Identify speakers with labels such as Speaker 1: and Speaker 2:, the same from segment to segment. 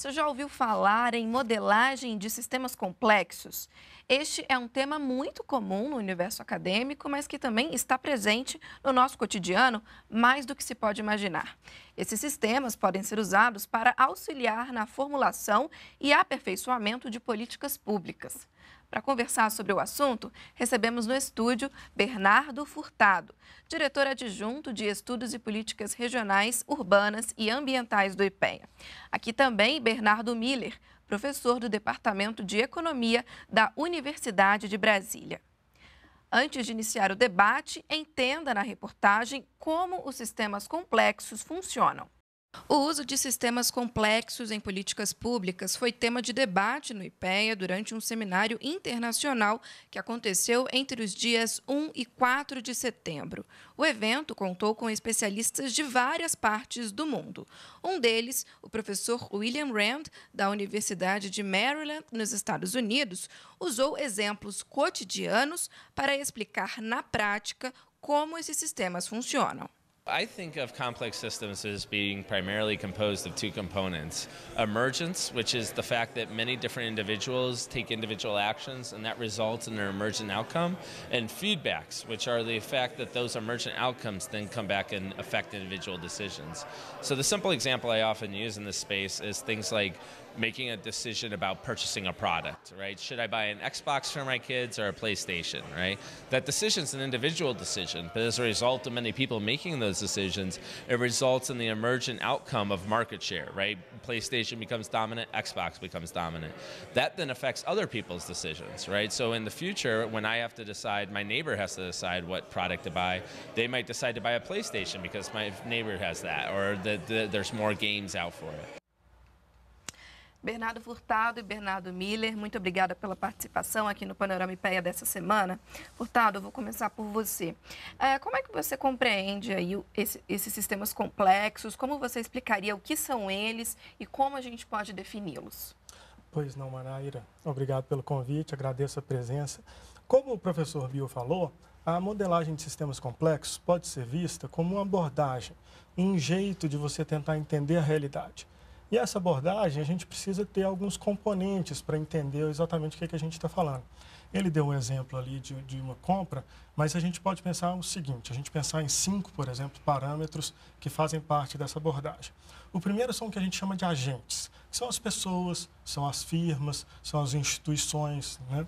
Speaker 1: Você já ouviu falar em modelagem de sistemas complexos? Este é um tema muito comum no universo acadêmico, mas que também está presente no nosso cotidiano mais do que se pode imaginar. Esses sistemas podem ser usados para auxiliar na formulação e aperfeiçoamento de políticas públicas. Para conversar sobre o assunto, recebemos no estúdio Bernardo Furtado, diretor adjunto de Estudos e Políticas Regionais, Urbanas e Ambientais do IPEA. Aqui também Bernardo Miller, professor do Departamento de Economia da Universidade de Brasília. Antes de iniciar o debate, entenda na reportagem como os sistemas complexos funcionam. O uso de sistemas complexos em políticas públicas foi tema de debate no IPEA durante um seminário internacional que aconteceu entre os dias 1 e 4 de setembro. O evento contou com especialistas de várias partes do mundo. Um deles, o professor William Rand, da Universidade de Maryland, nos Estados Unidos, usou exemplos cotidianos para explicar na prática como esses sistemas funcionam. I think of complex systems as being primarily composed of two components. Emergence, which is the fact that many different individuals take individual actions and that results in an emergent outcome, and feedbacks, which are the fact that those emergent outcomes then come back and affect individual decisions. So the simple example I often use in this space is things like making a decision about purchasing a product, right? Should I buy an Xbox for my kids or a PlayStation, right? That decision is an individual decision, but as a result of many people making those decisions, it results in the emergent outcome of market share, right? PlayStation becomes dominant, Xbox becomes dominant. That then affects other people's decisions, right? So in the future, when I have to decide, my neighbor has to decide what product to buy, they might decide to buy a PlayStation because my neighbor has that, or the, the, there's more games out for it. Bernardo Furtado e Bernardo Miller, muito obrigada pela participação aqui no Panorama IPEA dessa semana. Furtado, eu vou começar por você. É, como é que você compreende aí esse, esses sistemas complexos? Como você explicaria o que são eles e como a gente pode defini-los?
Speaker 2: Pois não, Manaíra. Obrigado pelo convite, agradeço a presença. Como o professor Bill falou, a modelagem de sistemas complexos pode ser vista como uma abordagem, um jeito de você tentar entender a realidade. E essa abordagem, a gente precisa ter alguns componentes para entender exatamente o que, é que a gente está falando. Ele deu um exemplo ali de, de, uma compra, mas a gente pode pensar o seguinte: a gente pensar em cinco, por exemplo, parâmetros que fazem parte dessa abordagem. O primeiro são o que a gente chama de agentes, que são as pessoas, são as firmas, são as instituições, né?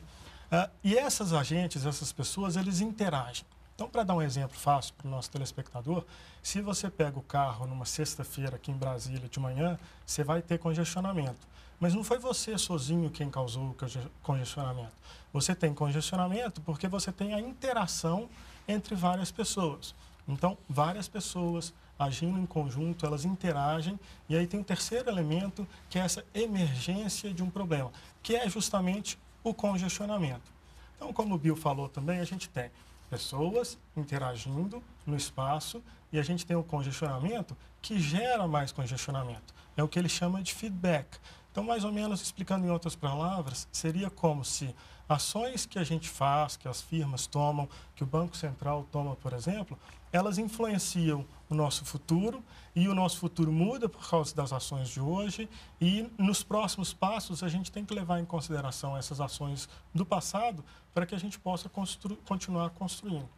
Speaker 2: Ah, e essas agentes, essas pessoas, eles interagem. Então, para dar um exemplo fácil para o nosso telespectador, se você pega o carro numa sexta-feira aqui em Brasília de manhã, você vai ter congestionamento. Mas não foi você sozinho quem causou o congestionamento. Você tem congestionamento porque você tem a interação entre várias pessoas. Então, várias pessoas agindo em conjunto, elas interagem. E aí tem um terceiro elemento, que é essa emergência de um problema, que é justamente o congestionamento. Então, como o Bill falou também, a gente tem pessoas interagindo no espaço e a gente tem o congestionamento que gera mais congestionamento. É o que ele chama de feedback. Então, mais ou menos explicando em outras palavras, seria como se ações que a gente faz, que as firmas tomam, que o Banco Central toma, por exemplo, elas influenciam o nosso futuro e o nosso futuro muda por causa das ações de hoje e nos próximos passos a gente tem que levar em consideração essas ações do passado para que a gente possa constru continuar construindo.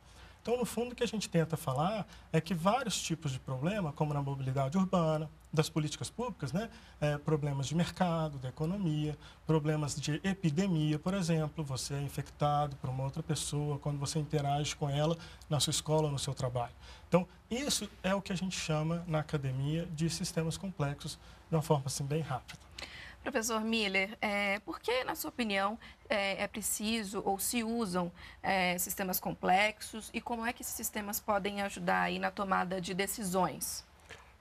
Speaker 2: Então, no fundo, o que a gente tenta falar é que vários tipos de problema, como na mobilidade urbana, das políticas públicas, né? É, problemas de mercado, da economia, problemas de epidemia, por exemplo, você é infectado por uma outra pessoa quando você interage com ela na sua escola, no seu trabalho. Então, isso é o que a gente chama na academia de sistemas complexos, de uma forma assim bem rápida.
Speaker 1: Professor Miller, é, por que, na sua opinião, é, é preciso ou se usam é, sistemas complexos e como é que esses sistemas podem ajudar aí na tomada de decisões?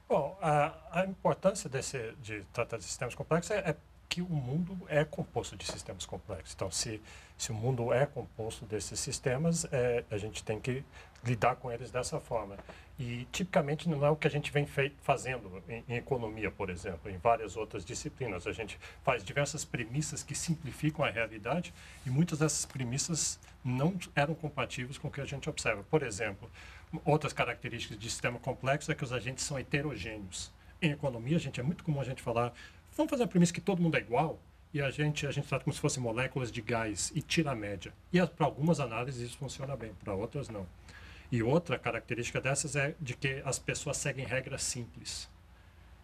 Speaker 3: Bom, a, a importância desse, de tratar de sistemas complexos é, é que o mundo é composto de sistemas complexos. Então, se, se o mundo é composto desses sistemas, é, a gente tem que lidar com eles dessa forma. E, tipicamente, não é o que a gente vem feito, fazendo em, em, economia, por exemplo, em várias outras disciplinas. A gente faz diversas premissas que simplificam a realidade e muitas dessas premissas não eram compatíveis com o que a gente observa. Por exemplo, Outras características de sistema complexo é que os agentes são heterogêneos. Em economia, a gente é muito comum a gente falar, vamos fazer a premissa que todo mundo é igual e a gente a gente trata como se fossem moléculas de gás e tira a média. E para algumas análises isso funciona bem, para outras não. E outra característica dessas é de que as pessoas seguem regras simples.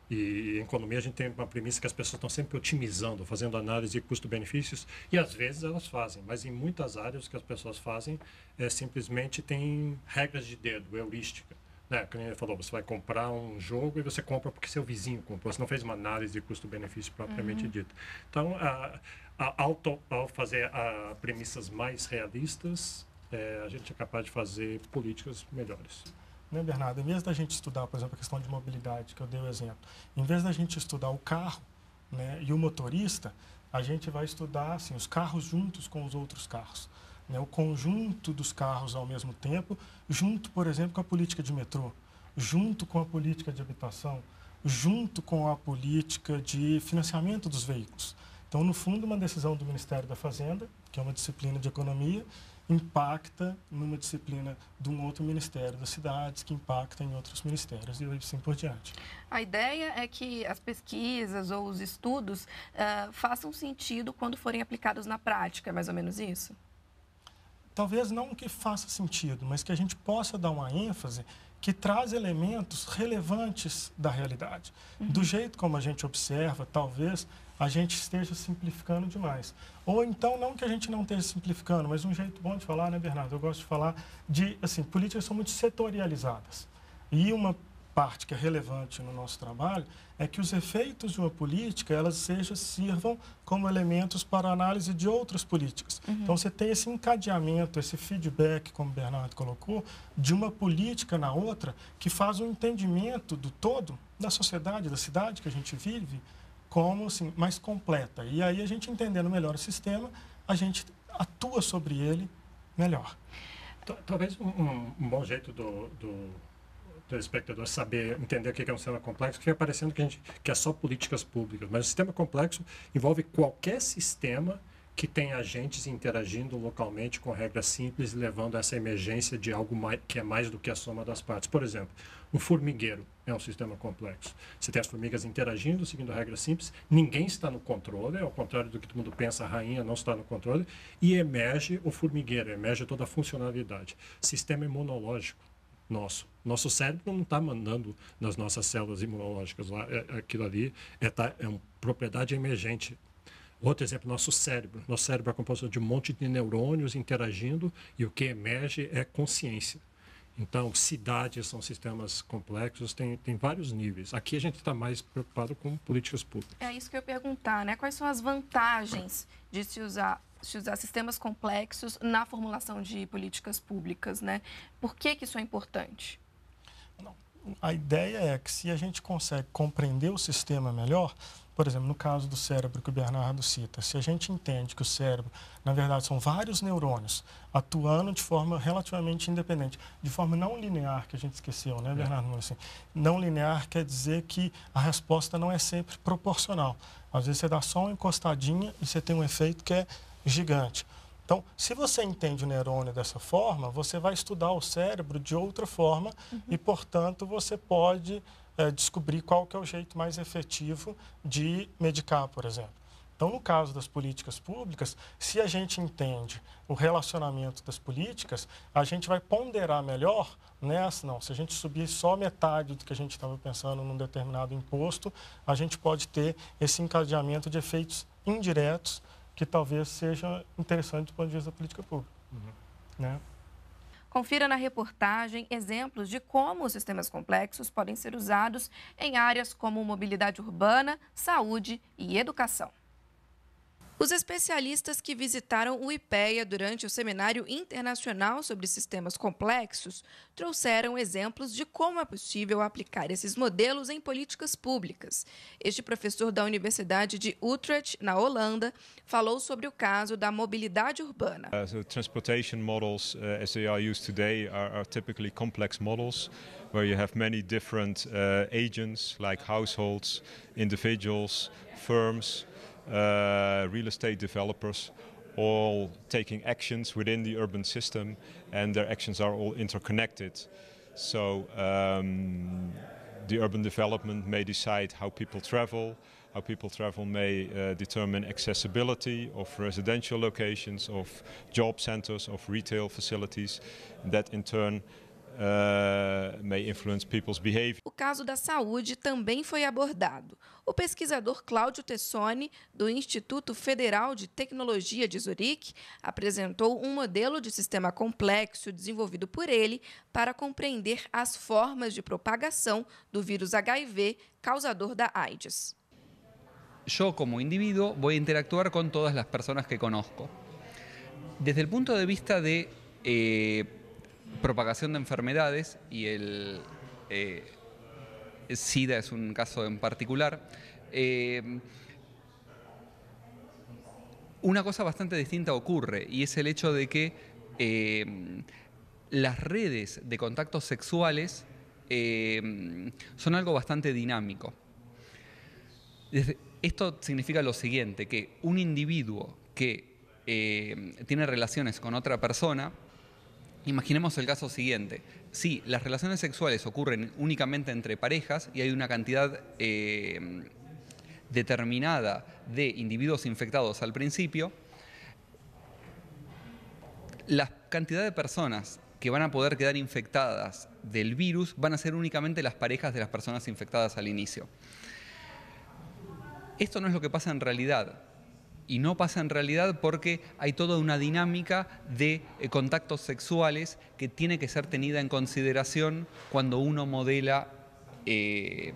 Speaker 3: E em economia a gente tem uma premissa que as pessoas estão sempre otimizando, fazendo análise de custo-benefícios, e às vezes elas fazem, mas em muitas áreas o que as pessoas fazem é simplesmente tem regras de dedo, heurística. Né? Como ele falou, você vai comprar um jogo e você compra porque seu vizinho comprou, você não fez uma análise de custo-benefício propriamente uhum. dita. Então, a, a ao fazer a, premissas mais realistas, é, a gente é capaz de fazer políticas melhores
Speaker 2: né, Bernardo? Em vez da gente estudar, por exemplo, a questão de mobilidade, que eu dei o exemplo, em vez da gente estudar o carro né, e o motorista, a gente vai estudar assim, os carros juntos com os outros carros. Né, o conjunto dos carros ao mesmo tempo, junto, por exemplo, com a política de metrô, junto com a política de habitação, junto com a política de financiamento dos veículos. Então, no fundo, uma decisão do Ministério da Fazenda, que é uma disciplina de economia, impacta numa disciplina de um outro ministério das cidades, que impacta em outros ministérios e assim por diante.
Speaker 1: A ideia é que as pesquisas ou os estudos uh, façam sentido quando forem aplicados na prática, é mais ou menos isso?
Speaker 2: Talvez não que faça sentido, mas que a gente possa dar uma ênfase que traz elementos relevantes da realidade. Uhum. Do jeito como a gente observa, talvez a gente esteja simplificando demais. Ou então, não que a gente não esteja simplificando, mas um jeito bom de falar, né, Bernardo? Eu gosto de falar de, assim, políticas são muito setorializadas. E uma parte que é relevante no nosso trabalho é que os efeitos de uma política elas sejam sirvam como elementos para análise de outras políticas. Uhum. Então você tem esse encadeamento, esse feedback, como o Bernardo colocou, de uma política na outra que faz um entendimento do todo da sociedade, da cidade que a gente vive, como assim mais completa. E aí a gente entendendo melhor o sistema, a gente atua sobre ele melhor.
Speaker 3: Talvez um, um bom jeito do, do telespectador saber entender o que é um sistema complexo, que fica parecendo que, a gente, que é só políticas públicas. Mas o sistema complexo envolve qualquer sistema que tem agentes interagindo localmente com regras simples, levando a essa emergência de algo mais, que é mais do que a soma das partes. Por exemplo, um formigueiro é um sistema complexo. Você tem as formigas interagindo, seguindo regras simples, ninguém está no controle, ao contrário do que todo mundo pensa, a rainha não está no controle, e emerge o formigueiro, emerge toda a funcionalidade. Sistema imunológico nosso. Nosso cérebro não está mandando nas nossas células imunológicas lá, é, aquilo ali é, tá, é uma propriedade emergente. Outro exemplo, nosso cérebro. Nosso cérebro é composto de um monte de neurônios interagindo e o que emerge é consciência. Então, cidades são sistemas complexos, tem, tem vários níveis. Aqui a gente está mais preocupado com políticas públicas.
Speaker 1: É isso que eu ia perguntar, né? Quais são as vantagens de se usar se usar sistemas complexos na formulação de políticas públicas, né? Por que, que isso é importante?
Speaker 2: Não. A ideia é que se a gente consegue compreender o sistema melhor, por exemplo, no caso do cérebro que o Bernardo cita, se a gente entende que o cérebro, na verdade, são vários neurônios atuando de forma relativamente independente, de forma não linear, que a gente esqueceu, né, é. Bernardo? É. Assim, não linear quer dizer que a resposta não é sempre proporcional. Às vezes você dá só uma encostadinha e você tem um efeito que é gigante. Então, se você entende o neurônio dessa forma, você vai estudar o cérebro de outra forma uhum. e, portanto, você pode é, descobrir qual que é o jeito mais efetivo de medicar, por exemplo. Então, no caso das políticas públicas, se a gente entende o relacionamento das políticas, a gente vai ponderar melhor nessa, não, se a gente subir só metade do que a gente estava pensando num determinado imposto, a gente pode ter esse encadeamento de efeitos indiretos que talvez seja interessante do ponto de vista da política pública. Uhum. Né?
Speaker 1: Confira na reportagem exemplos de como os sistemas complexos podem ser usados em áreas como mobilidade urbana, saúde e educação. Os especialistas que visitaram o IPEA durante o Seminário Internacional sobre Sistemas Complexos trouxeram exemplos de como é possível aplicar esses modelos em políticas públicas. Este professor da Universidade de Utrecht, na Holanda, falou sobre o caso da mobilidade urbana.
Speaker 3: Uh, so transportation models uh, as they are used today are, are typically complex models where you have many different uh, households, individuals, firms Uh, real estate developers all taking actions within the urban system and their actions are all interconnected. So um, the urban development may decide how people travel, how people travel may uh, determine accessibility of residential locations, of job centers, of retail facilities. That in turn Eh, may influence people's behavior.
Speaker 1: O caso da saúde também foi abordado. O pesquisador Cláudio Tessoni, do Instituto Federal de Tecnologia de Zurique, apresentou um modelo de sistema complexo desenvolvido por ele para compreender as formas de propagação do vírus HIV, causador da AIDS.
Speaker 4: Yo como individuo voy a interactuar con todas las personas que conozco. Desde el punto de vista de eh, propagación de enfermedades y el eh, SIDA es un caso en particular. Eh, una cosa bastante distinta ocurre y es el hecho de que eh, las redes de contactos sexuales son algo bastante dinámico. esto significa lo siguiente, que un individuo que tiene relaciones con otra persona, Imaginemos el caso siguiente. Si las relaciones sexuales ocurren únicamente entre parejas y hay una cantidad eh, determinada de individuos infectados al principio, la cantidad de personas que van a poder quedar infectadas del virus van a ser únicamente las parejas de las personas infectadas al inicio. Esto no es lo que pasa en realidad y no pasa en realidad porque hay toda una dinámica de eh, contactos sexuales que tiene que ser tenida en consideración cuando uno modela eh,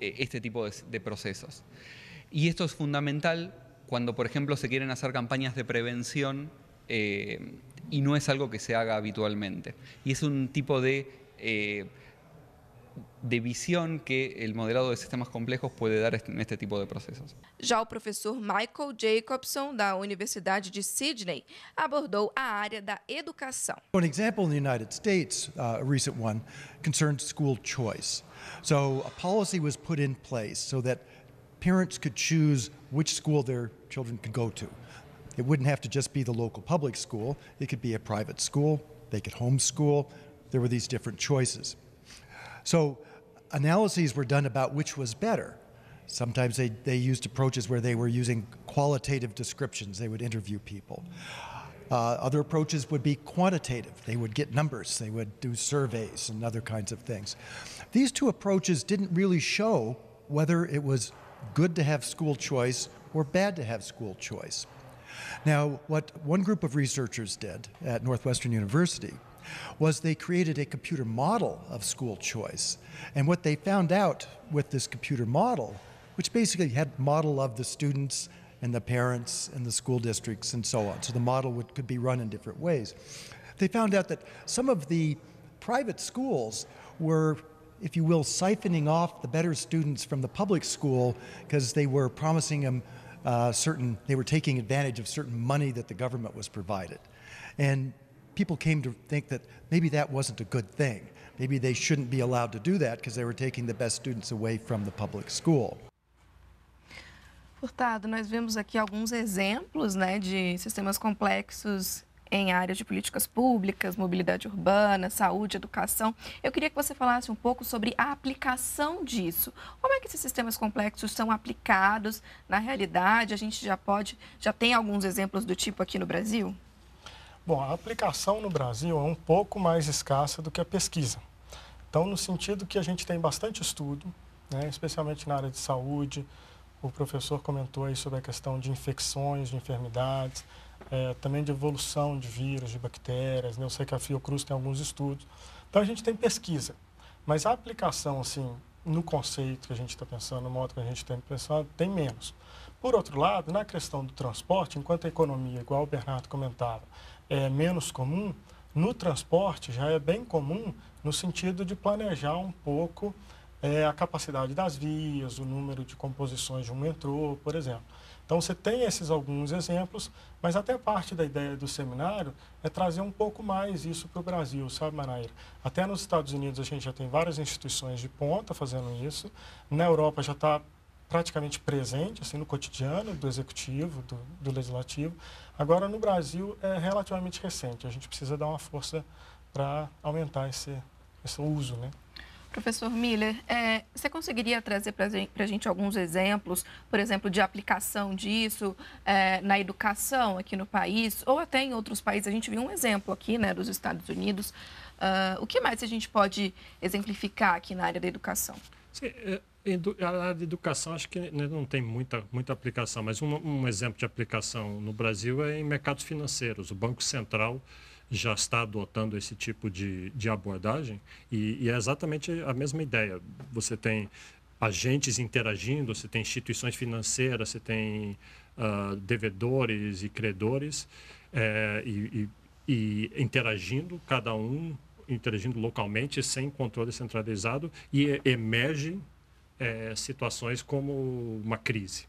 Speaker 4: eh, este tipo de, procesos. Y esto es fundamental cuando, por ejemplo, se quieren hacer campañas de prevención y no es algo que se haga habitualmente. Y es un tipo de de visión que el modelado de sistemas complejos puede dar en este tipo de procesos.
Speaker 1: Já o professor Michael Jacobson da Universidade de Sydney abordou a área da educação.
Speaker 4: An example in
Speaker 5: the United States, uh, a recent one, concerned school choice. So a policy was put in place so that parents could choose which school their children could go to. It wouldn't have to just be the local public school, it could be a private school, they could homeschool. There were these different choices. So analyses were done about which was better. Sometimes they, they used approaches where they were using qualitative descriptions, they would interview people. Uh, other approaches would be quantitative. They would get numbers, they would do surveys and other kinds of things. These two approaches didn't really show whether it was good to have school choice or bad to have school choice. Now, what one group of researchers did at Northwestern University was they created a computer model of school choice. And what they found out with this computer model, which basically had model of the students and the parents and the school districts and so on. So the model would, could be run in different ways. They found out that some of the private schools were if you will, siphoning off the better students from the public school because they were promising them uh, certain, they were taking advantage of certain money that the government was provided. And people came to think that maybe that wasn't a good thing. Maybe they shouldn't be allowed to do that because they were taking the best students away from the public school.
Speaker 1: Furtado, nós vemos aqui alguns exemplos né, de sistemas complexos em áreas de políticas públicas, mobilidade urbana, saúde, educação. Eu queria que você falasse um pouco sobre a aplicação disso. Como é que esses sistemas complexos são aplicados na realidade? A gente já pode, já tem alguns exemplos do tipo aqui no Brasil?
Speaker 2: Bom, a aplicação no Brasil é um pouco mais escassa do que a pesquisa. Então, no sentido que a gente tem bastante estudo, né, especialmente na área de saúde, o professor comentou aí sobre a questão de infecções, de enfermidades, é, também de evolução de vírus, de bactérias. Né? Eu sei que a Fiocruz tem alguns estudos. Então, a gente tem pesquisa. Mas a aplicação, assim, no conceito que a gente está pensando, no modo que a gente está pensando, tem menos. Por outro lado, na questão do transporte, enquanto a economia, igual o Bernardo comentava, é menos comum, no transporte já é bem comum no sentido de planejar um pouco é, a capacidade das vias, o número de composições de um metrô, por exemplo. Então você tem esses alguns exemplos, mas até parte da ideia do seminário é trazer um pouco mais isso para o Brasil, sabe, Maraíra? Até nos Estados Unidos a gente já tem várias instituições de ponta fazendo isso, na Europa já está praticamente presente assim no cotidiano do executivo, do, do, legislativo. Agora no Brasil é relativamente recente. A gente precisa dar uma força para aumentar esse, esse uso, né?
Speaker 1: Professor Miller, é, você conseguiria trazer para a gente alguns exemplos, por exemplo, de aplicação disso é, na educação aqui no país, ou até em outros países? A gente viu um exemplo aqui, né, dos Estados Unidos. Uh, o que mais a gente pode exemplificar aqui na área da educação?
Speaker 3: Sim, é, a área de educação acho que né, não tem muita, muita aplicação, mas um, um exemplo de aplicação no Brasil é em mercados financeiros. O Banco Central já está adotando esse tipo de, de abordagem e, e é exatamente a mesma ideia. Você tem agentes interagindo, você tem instituições financeiras, você tem uh, devedores e credores é, e, e, e interagindo, cada um interagindo localmente, sem controle centralizado, e emergem é, situações como uma crise.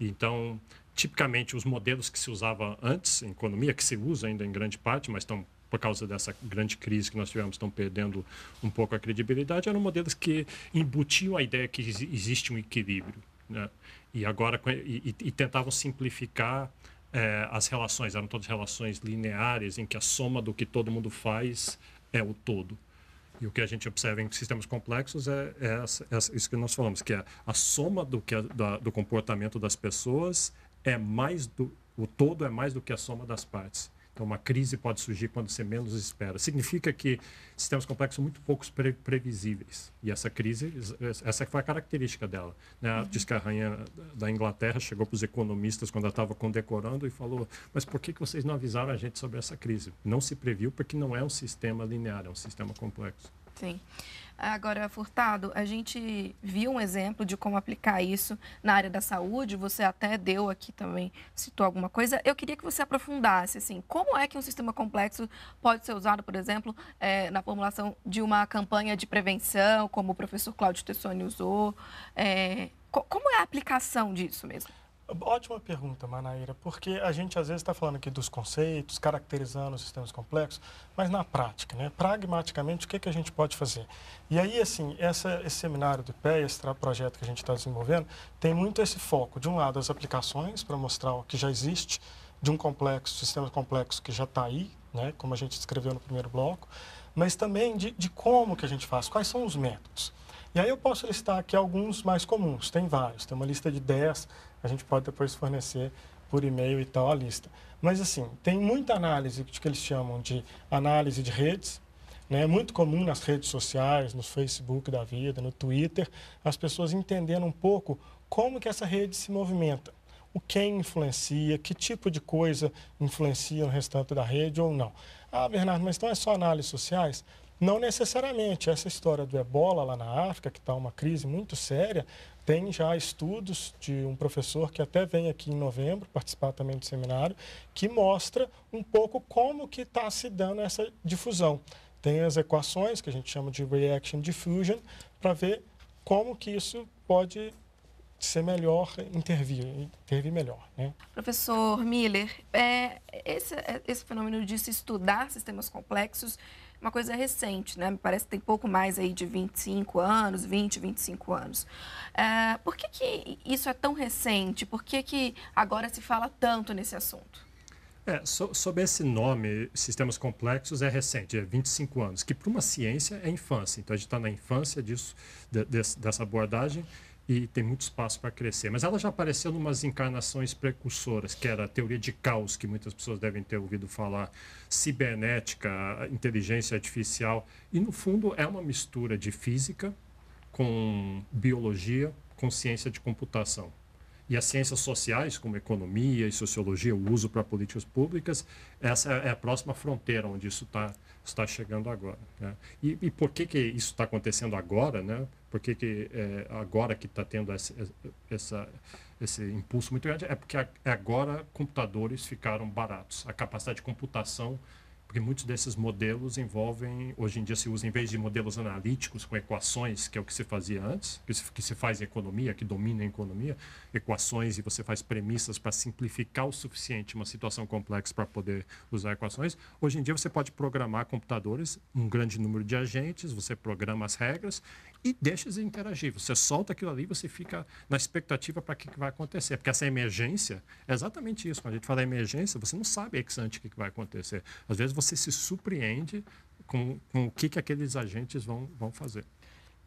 Speaker 3: Então, tipicamente, os modelos que se usava antes em economia, que se usa ainda em grande parte, mas estão por causa dessa grande crise que nós tivemos, estão perdendo um pouco a credibilidade, eram modelos que embutiam a ideia que existe um equilíbrio. Né? E agora e, e tentavam simplificar é, as relações, eram todas relações lineares, em que a soma do que todo mundo faz é o todo. E o que a gente observa em sistemas complexos é, é, é isso que nós falamos, que é a soma do, que, da, do comportamento das pessoas é mais do, o todo é mais do que a soma das partes. Então, uma crise pode surgir quando você menos espera. Significa que sistemas complexos são muito poucos pre previsíveis. E essa crise, essa foi a característica dela. Né? A uhum. Diz que a rainha da Inglaterra chegou para os economistas quando ela estava condecorando e falou: Mas por que, que vocês não avisaram a gente sobre essa crise? Não se previu porque não é um sistema linear, é um sistema complexo.
Speaker 1: Sim. Agora, Furtado, a gente viu um exemplo de como aplicar isso na área da saúde, você até deu aqui também, citou alguma coisa. Eu queria que você aprofundasse, assim, como é que um sistema complexo pode ser usado, por exemplo, é, na formulação de uma campanha de prevenção, como o professor Cláudio Tessoni usou. É, como é a aplicação disso mesmo?
Speaker 2: Ótima pergunta, Manaíra, porque a gente às vezes está falando aqui dos conceitos, caracterizando os sistemas complexos, mas na prática, né? pragmaticamente, o que, que a gente pode fazer? E aí, assim, essa, esse seminário do IPE, esse projeto que a gente está desenvolvendo, tem muito esse foco, de um lado, as aplicações, para mostrar o que já existe, de um complexo, sistema complexo que já está aí, né? como a gente descreveu no primeiro bloco, mas também de, de como que a gente faz, quais são os métodos. E aí eu posso listar aqui alguns mais comuns, tem vários, tem uma lista de 10 a gente pode depois fornecer por e-mail e tal a lista. Mas assim, tem muita análise de que eles chamam de análise de redes, né? É muito comum nas redes sociais, no Facebook da vida, no Twitter, as pessoas entendendo um pouco como que essa rede se movimenta. O quem influencia, que tipo de coisa influencia no restante da rede ou não. Ah, Bernardo, mas então é só análises sociais? Não necessariamente. Essa história do ebola lá na África, que está uma crise muito séria, tem já estudos de um professor que até vem aqui em novembro participar também do seminário, que mostra um pouco como que está se dando essa difusão. Tem as equações, que a gente chama de reaction diffusion, para ver como que isso pode ser melhor, intervir, intervir melhor. Né?
Speaker 1: Professor Miller, é, esse, é, esse fenômeno de se estudar sistemas complexos uma coisa recente, né? Me parece que tem pouco mais aí de 25 anos, 20, 25 anos. É, por que, que isso é tão recente? Por que, que agora se fala tanto nesse assunto?
Speaker 3: É, so, sob esse nome, sistemas complexos é recente, é 25 anos, que para uma ciência é infância. Então a gente está na infância disso, de, de, dessa abordagem e tem muito espaço para crescer. Mas ela já apareceu em umas encarnações precursoras, que era a teoria de caos, que muitas pessoas devem ter ouvido falar, cibernética, inteligência artificial. E, no fundo, é uma mistura de física com biologia, com ciência de computação. E as ciências sociais, como economia e sociologia, o uso para políticas públicas, essa é a próxima fronteira onde isso está está chegando agora. Né? E, e, por que, que isso está acontecendo agora? Né? Por que, que é, agora que está tendo essa, essa, esse impulso muito grande? É porque é agora computadores ficaram baratos. A capacidade de computação porque muitos desses modelos envolvem, hoje em dia se usa, em vez de modelos analíticos com equações, que é o que se fazia antes, que se, que se faz em economia, que domina a economia, equações e você faz premissas para simplificar o suficiente uma situação complexa para poder usar equações. Hoje em dia você pode programar computadores, um grande número de agentes, você programa as regras e deixa eles interagir. Você solta aquilo ali, você fica na expectativa para o que, que, vai acontecer. Porque essa emergência é exatamente isso. Quando a gente fala emergência, você não sabe ex ante o que, que, vai acontecer. Às vezes você se surpreende com, com o que, que aqueles agentes vão, vão fazer.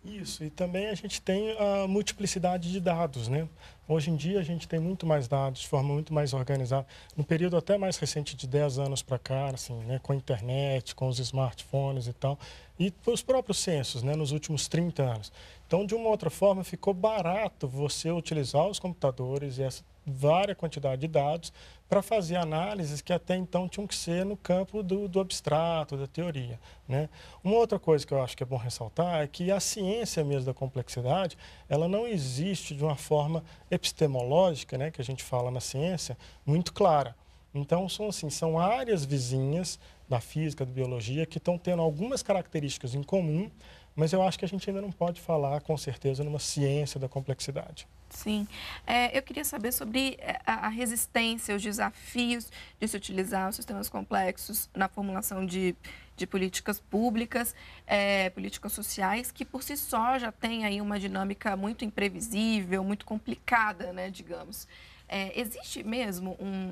Speaker 2: Isso, e também a gente tem a multiplicidade de dados, né? Hoje em dia a gente tem muito mais dados, de forma muito mais organizada. No período até mais recente de 10 anos para cá, assim, né, com a internet, com os smartphones e tal, e os próprios censos, né, nos últimos 30 anos. Então, de uma outra forma, ficou barato você utilizar os computadores e essa vária quantidade de dados para fazer análises que até então tinham que ser no campo do, do abstrato, da teoria. Né? Uma outra coisa que eu acho que é bom ressaltar é que a ciência mesmo da complexidade, ela não existe de uma forma epistemológica, né, que a gente fala na ciência, muito clara. Então, são, assim, são áreas vizinhas da física, da biologia, que estão tendo algumas características em comum, mas eu acho que a gente ainda não pode falar com certeza numa ciência da complexidade.
Speaker 1: Sim. É, eu queria saber sobre é, a, a resistência, os desafios de se utilizar os sistemas complexos na formulação de, de políticas públicas, é, políticas sociais, que por si só já tem aí uma dinâmica muito imprevisível, muito complicada, né, digamos. É, existe mesmo um,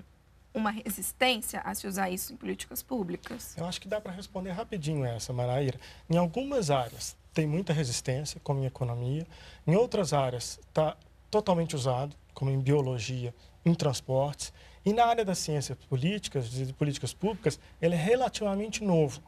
Speaker 1: uma resistência a se usar isso em políticas públicas?
Speaker 2: Eu acho que dá para responder rapidinho essa, Maraíra. Em algumas áreas tem muita resistência, como em economia. Em outras áreas está totalmente usado, como em biologia, em transportes. E na área das ciências políticas, de políticas públicas, ele é relativamente novo.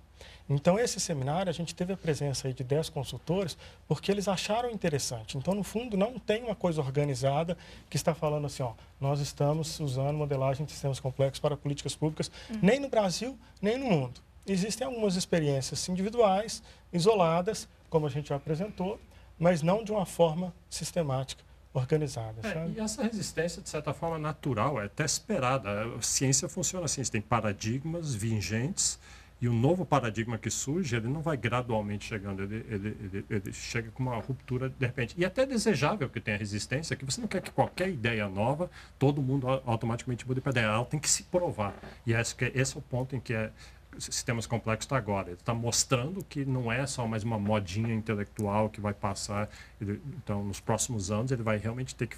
Speaker 2: Então, esse seminário, a gente teve a presença de 10 consultores, porque eles acharam interessante. Então, no fundo, não tem uma coisa organizada que está falando assim, ó, nós estamos usando modelagem de sistemas complexos para políticas públicas, uhum. nem no Brasil, nem no mundo. Existem algumas experiências individuais, isoladas, como a gente já apresentou, mas não de uma forma sistemática organizada. É, e
Speaker 3: essa resistência, de certa forma, natural, é até esperada. A ciência funciona assim, você tem paradigmas vigentes e o novo paradigma que surge, ele não vai gradualmente chegando, ele, ele, ele, ele, chega com uma ruptura de repente. E é até é desejável que tenha resistência, que você não quer que qualquer ideia nova, todo mundo automaticamente mude para ideia. Ela tem que se provar. E acho que esse é o ponto em que é, sistemas complexos está agora. Ele está mostrando que não é só mais uma modinha intelectual que vai passar. Ele, então, nos próximos anos, ele vai realmente ter que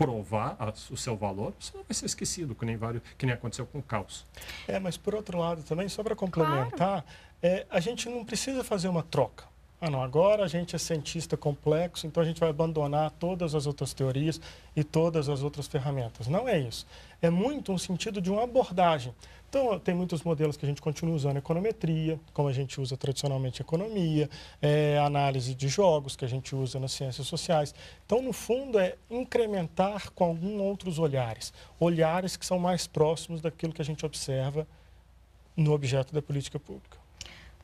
Speaker 3: provar a, o seu valor, senão vai ser esquecido, que nem, vários, que nem aconteceu com o caos. É, mas por outro lado também, só para complementar, claro. é, a gente não
Speaker 2: precisa fazer uma troca. Ah, não, agora a gente é cientista complexo, então a gente vai abandonar todas as outras teorias e todas as outras ferramentas. Não é isso. É muito um sentido de uma abordagem. Então, tem muitos modelos que a gente continua usando econometria, como a gente usa tradicionalmente economia, é, análise de jogos, que a gente usa nas ciências sociais. Então, no fundo, é incrementar com alguns outros olhares, olhares que são mais próximos daquilo que a gente observa no objeto da política pública.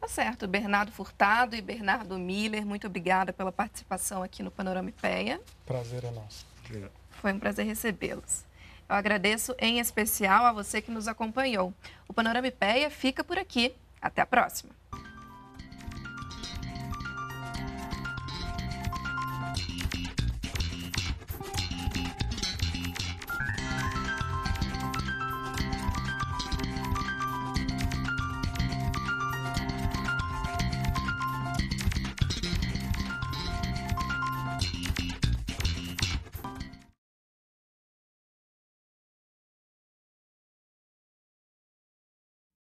Speaker 1: Tá certo. Bernardo Furtado e Bernardo Miller, muito obrigada pela participação aqui no Panorama IPEA.
Speaker 2: Prazer é nosso. Obrigado.
Speaker 1: Foi um prazer recebê-los. Eu agradeço em especial a você que nos acompanhou. O Panorama IPEA fica por aqui. Até a próxima!